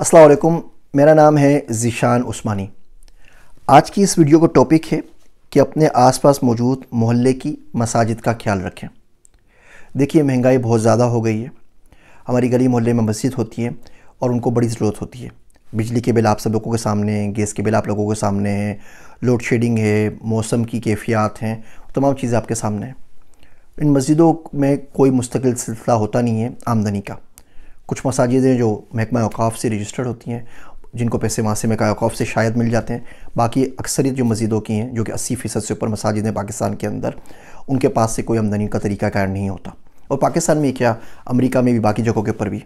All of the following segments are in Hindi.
असलकुम मेरा नाम है ज़ीशान उस्मानी आज की इस वीडियो का टॉपिक है कि अपने आसपास मौजूद मोहल्ले की मसाजिद का ख्याल रखें देखिए महंगाई बहुत ज़्यादा हो गई है हमारी गली मोहल्ले में मस्जिद होती है और उनको बड़ी ज़रूरत होती है बिजली के बिल आप सब लोगों के सामने हैं गैस के बिल आप लोगों के सामने हैं लोड शेडिंग है मौसम की कैफियात हैं तमाम चीज़ें आपके सामने हैं इन मस्जिदों में कोई मुस्तकिल सिलसिला होता नहीं है आमदनी का कुछ मसाजिदें जो महकमा अवकाफ़ से रजिस्टर्ड होती हैं जिनको पैसे वहाँ से महकमा अवकाफ़ से शायद मिल जाते हैं बाकी अक्सरियत जो मस्जिदों की हैं जो कि अस्सी फ़ीसद से ऊपर मसाजिदें पाकिस्तान के अंदर उनके पास से कोई आमदनी का तरीका कार नहीं होता और पाकिस्तान में क्या अमरीका में भी बाकी जगहों के ऊपर भी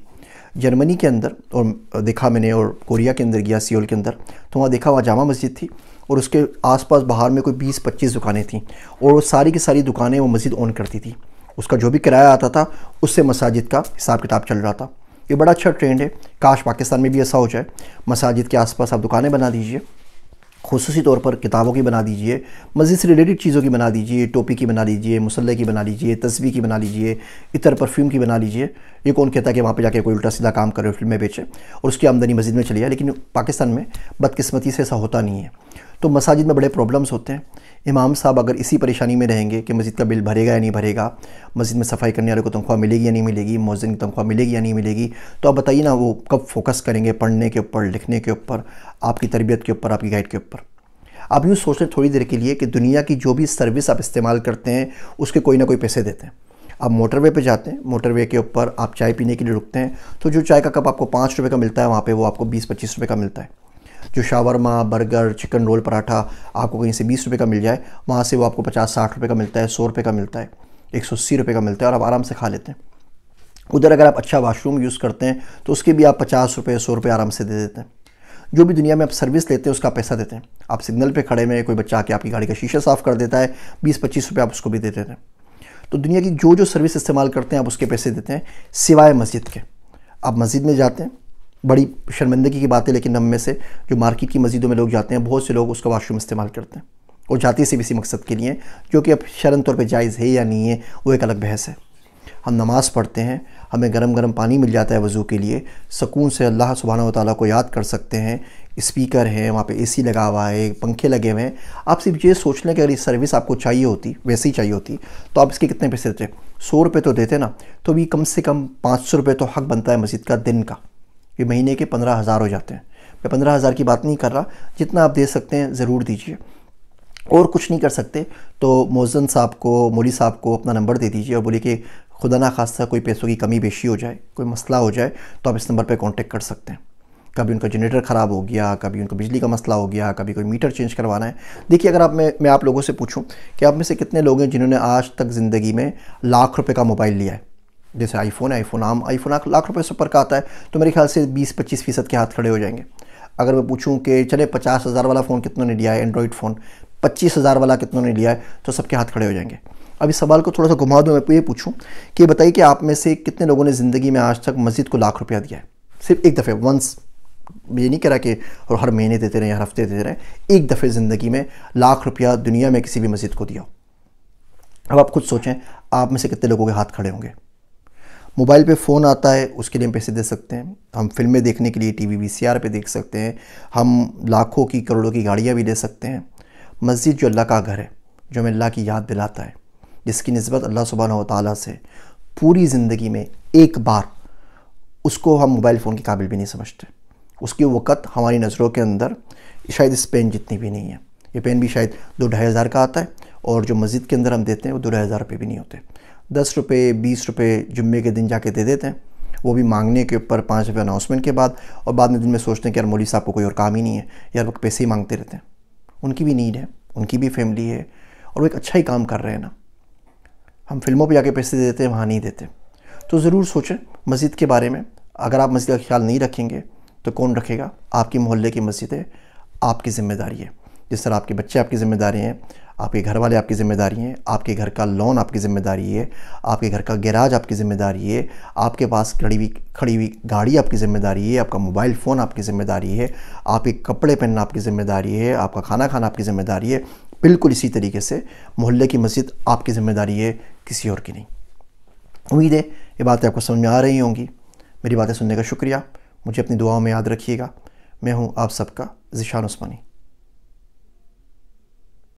जर्मनी के अंदर और देखा मैंने और कोरिया के अंदर गया सियोल के अंदर तो वहाँ देखा वहाँ जामा मस्जिद थी और उसके आसपास बाहर में कोई बीस पच्चीस दुकानें थीं और वो सारी की सारी दुकानें वो मस्जिद ऑन करती थी उसका जो भी किराया आता था उससे मसाजिद का हिसाब किताब चल रहा था ये बड़ा अच्छा ट्रेंड है काश पाकिस्तान में भी ऐसा हो जाए मसाजिद के आसपास आप दुकानें बना दीजिए खसूसी तौर पर किताबों की बना दीजिए मस्जिद से रिलेटेड चीज़ों की बना दीजिए टोपी की बना लीजिए मसल की बना लीजिए तस्वीर की बना लीजिए इतर परफ्यूम की बना लीजिए ये कौन कहता है कि वहाँ पे जाके कोई उल्टा सीधा काम करे फिल्में बेचे और उसकी आमदनी मस्जिद में चली जाए लेकिन पाकिस्तान में बदकस्मती से ऐसा होता नहीं है तो मसाजिद में बड़े प्रॉब्लम्स होते हैं इमाम साहब अगर इसी परेशानी में रहेंगे कि मस्जिद का बिल भरेगा या नहीं भरेगा मस्जिद में सफाई करने वाले को तनख्वाह मिलेगी या नहीं मिलेगी मौजन की तनख्वाह मिलेगी या नहीं मिलेगी तो आप बताइए ना वो कब फोकस करेंगे पढ़ने के ऊपर लिखने के ऊपर आपकी तरबियत के ऊपर आपकी गाइड के ऊपर आप यूँ सोच रहे थोड़ी देर के लिए कि दुनिया की जो भी सर्विस आप इस्तेमाल करते हैं उसके कोई ना कोई पैसे देते हैं आप मोटरवे पे जाते हैं मोटरवे के ऊपर आप चाय पीने के लिए रुकते हैं तो जो चाय का कप आपको पाँच रुपये का मिलता है वहाँ पे वो आपको बीस पच्चीस रुपये का मिलता है जो shawarma burger chicken roll paratha आपको कहीं से बीस रुपये का मिल जाए वहाँ से वो आपको पचास साठ रुपये का मिलता है सौ रुपये का मिलता है एक सौ अस्सी रुपये का मिलता है और आप आराम से खा लेते हैं उधर अगर आप अच्छा वाशरूम यूज़ करते हैं तो उसके भी आप पचास रुपये सौ रुपये आराम से दे देते हैं जो भी दुनिया में आप सर्विस लेते हैं उसका पैसा देते हैं आप सिग्नल पे खड़े में कोई बच्चा आके आपकी गाड़ी का शीशा साफ़ कर देता है बीस पच्चीस रुपये आप उसको भी दे देते हैं तो दुनिया की जो जो सर्विस इस्तेमाल करते हैं आप उसके पैसे देते हैं सिवाय मस्जिद के आप मस्जिद में जाते हैं बड़ी शर्मिंदगी की बात है लेकिन हम में से जो मार्केट की मस्जिदों में लोग जाते हैं बहुत से लोग उसका वाशरूम इस्तेमाल करते हैं और जाते से भी इसी मकसद के लिए जो कि अब शरण तौर पर जायज़ है या नहीं है वो एक अलग बहस है हम नमाज़ पढ़ते हैं हमें गर्म गर्म पानी मिल जाता है वज़ू के लिए सुकून से अल्लाह सुबहाना ताली को याद कर सकते हैं स्पीकर हैं वहाँ पे एसी लगा हुआ है पंखे लगे हुए हैं आप सिर्फ ये सोच लें कि अगर ये सर्विस आपको चाहिए होती वैसे ही चाहिए होती तो आप इसके कितने पैसे देते सौ रुपये तो देते ना तो भी कम से कम पाँच सौ रुपये तो हक बनता है मस्जिद का दिन का ये महीने के पंद्रह हज़ार हो जाते हैं मैं पंद्रह हज़ार की बात नहीं कर रहा जितना आप दे सकते हैं ज़रूर दीजिए और कुछ नहीं कर सकते तो मोजन साहब को मोली साहब को अपना नंबर दे दीजिए और बोलिए कि खुदा ना खास्ता कोई पैसों की कमी बेशी हो जाए कोई मसला हो जाए तो आप इस नंबर पर कॉन्टेक्ट कर सकते हैं कभी उनका जनरेटर ख़राब हो गया कभी उनको बिजली का मसला हो गया कभी कोई मीटर चेंज करवाना है देखिए अगर आप मैं मैं आप लोगों से पूछूं कि आप में से कितने लोग हैं जिन्होंने आज तक ज़िंदगी में लाख रुपए का मोबाइल लिया है जैसे आईफोन है आईफोन आम आईफोन आठ लाख रुपये से ऊपर का आता है तो मेरे ख्याल से बीस पच्चीस फ़ीसद के हाथ खड़े हो जाएंगे अगर मैं पूछूं कि चले पचास हज़ार वाला फ़ोन कितनों ने लिया है एंड्रॉयड फ़ोन पच्चीस हज़ार वाला कितनों ने लिया है तो सबके हाथ खड़े हो जाएंगे अब इस सवाल को थोड़ा सा घुमा दूँ तो मैं ये पूछूँ कि बताइए कि आप में से कितने लोगों ने ज़िंदगी में आज तक मस्जिद को लाख रुपया दिया है सिर्फ एक दफ़े वंस ये नहीं कह रहा कि और हर महीने देते रहें हर हफ्ते देते रहें एक दफ़े ज़िंदगी में लाख रुपया दुनिया में किसी भी मस्जिद को दिया अब आप खुद सोचें आप में से कितने लोगों के हाथ खड़े होंगे मोबाइल पे फ़ोन आता है उसके लिए हम पैसे दे सकते हैं हम फिल्में देखने के लिए टी वी पे देख सकते हैं हम लाखों की करोड़ों की गाड़ियाँ भी ले सकते हैं मस्जिद जो अल्लाह का घर है जो हमें अल्लाह की याद दिलाता है जिसकी नस्बत अल्लाह सुबह तला से पूरी ज़िंदगी में एक बार उसको हम मोबाइल फ़ोन के काबिल भी नहीं समझते उसकी वक़्त हमारी नज़रों के अंदर शायद इस पेन जितनी भी नहीं है ये पेन भी शायद दो ढाई हज़ार का आता है और जो मस्जिद के अंदर हम देते हैं वो दो ढाई हज़ार रुपये भी नहीं होते दस रुपये बीस रुपये जुम्मे के दिन जाके दे देते हैं वो भी मांगने के ऊपर पाँच रुपये अनाउंसमेंट के बाद और बाद में दिन में सोचते हैं कि यार मौली साहब को कोई और काम ही नहीं है यार वो पैसे ही मांगते रहते हैं उनकी भी नीड है उनकी भी फैमिली है और वो एक अच्छा ही काम कर रहे हैं ना हम फिल्मों पर जाके पैसे देते हैं वहाँ नहीं देते तो ज़रूर सोचें मस्जिद के बारे में अगर आप मस्जिद का ख्याल नहीं रखेंगे तो कौन रखेगा आपकी मोहल्ले की मस्जिद है आपकी ज़िम्मेदारी है जिस तरह आपके बच्चे आपकी ज़िम्मेदारी हैं आपके घर वाले आपकी ज़िम्मेदारी हैं आपके घर का लोन आपकी ज़िम्मेदारी है आपके घर का गैराज आपकी ज़िम्मेदारी है आपके पास खड़ी हुई खड़ी हुई गाड़ी आपकी ज़िम्मेदारी है आपका मोबाइल फ़ोन आपकी ज़िम्मेदारी है आपके कपड़े पहनना आपकी ज़िम्मेदारी है आपका खाना खाना आपकी ज़िम्मेदारी है बिल्कुल इसी तरीके से मोहल्ले की मस्जिद आपकी ज़िम्मेदारी है किसी और की नहीं उम्मीद है ये बातें आपको समझ में आ रही होंगी मेरी बातें सुनने का शुक्रिया मुझे अपनी दुआओं में याद रखिएगा मैं हूँ आप सबका जिशान उस्मानी